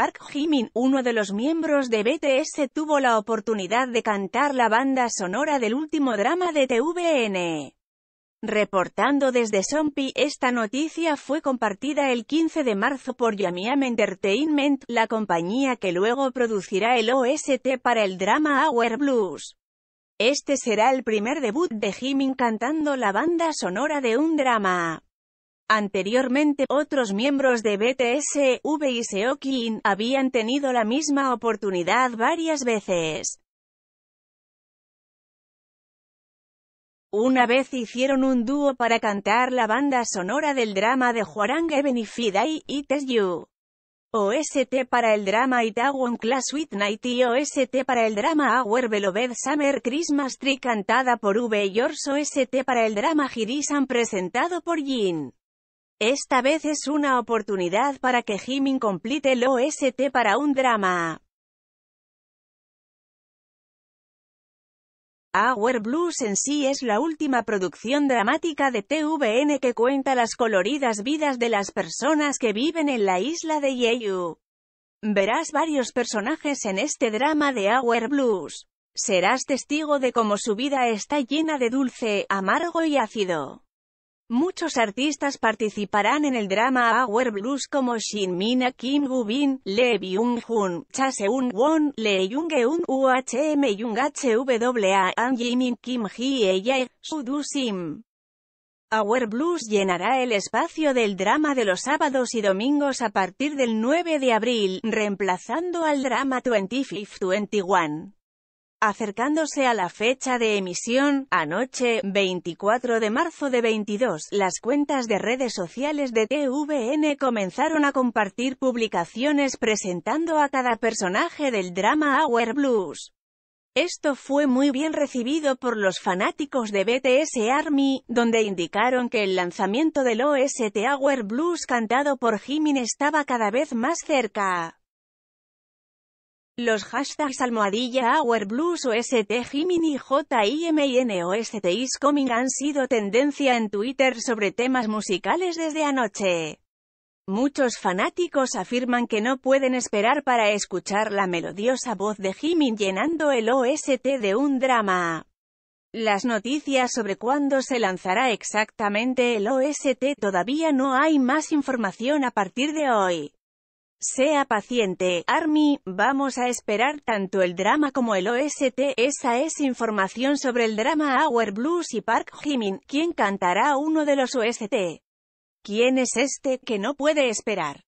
Park Jimin, uno de los miembros de BTS, tuvo la oportunidad de cantar la banda sonora del último drama de TVN. Reportando desde Sompi, esta noticia fue compartida el 15 de marzo por Yamiam Entertainment, la compañía que luego producirá el OST para el drama Hour Blues. Este será el primer debut de Jimin cantando la banda sonora de un drama. Anteriormente, otros miembros de BTS, V e y Seokin, habían tenido la misma oportunidad varias veces. Una vez hicieron un dúo para cantar la banda sonora del drama de y It Is You. OST para el drama Itaewon Class Sweet Night y OST para el drama Our Beloved Summer Christmas Tree cantada por V. y George OST para el drama Girisan presentado por Jin. Esta vez es una oportunidad para que Jimin complete el OST para un drama. Hour Blues en sí es la última producción dramática de TVN que cuenta las coloridas vidas de las personas que viven en la isla de Jeju. Verás varios personajes en este drama de Our Blues. Serás testigo de cómo su vida está llena de dulce, amargo y ácido. Muchos artistas participarán en el drama Our Blues como Shin Mina Kim Bin, Lee Byung-hun, Cha Seung-won, Lee Jung-eun, UHM Jung HWA, An Min, Kim hee Su Do Sim. Our Blues llenará el espacio del drama de los sábados y domingos a partir del 9 de abril, reemplazando al drama 21. Acercándose a la fecha de emisión, anoche, 24 de marzo de 22, las cuentas de redes sociales de TVN comenzaron a compartir publicaciones presentando a cada personaje del drama Hour Blues. Esto fue muy bien recibido por los fanáticos de BTS ARMY, donde indicaron que el lanzamiento del OST Hour Blues cantado por Jimin estaba cada vez más cerca. Los hashtags almohadilla Hour Blues ost Gimini Is Coming han sido tendencia en Twitter sobre temas musicales desde anoche. Muchos fanáticos afirman que no pueden esperar para escuchar la melodiosa voz de Jimin llenando el OST de un drama. Las noticias sobre cuándo se lanzará exactamente el OST todavía no hay más información a partir de hoy. Sea paciente, Army, vamos a esperar tanto el drama como el OST, esa es información sobre el drama Our Blues y Park Jimin, quien cantará uno de los OST. ¿Quién es este que no puede esperar?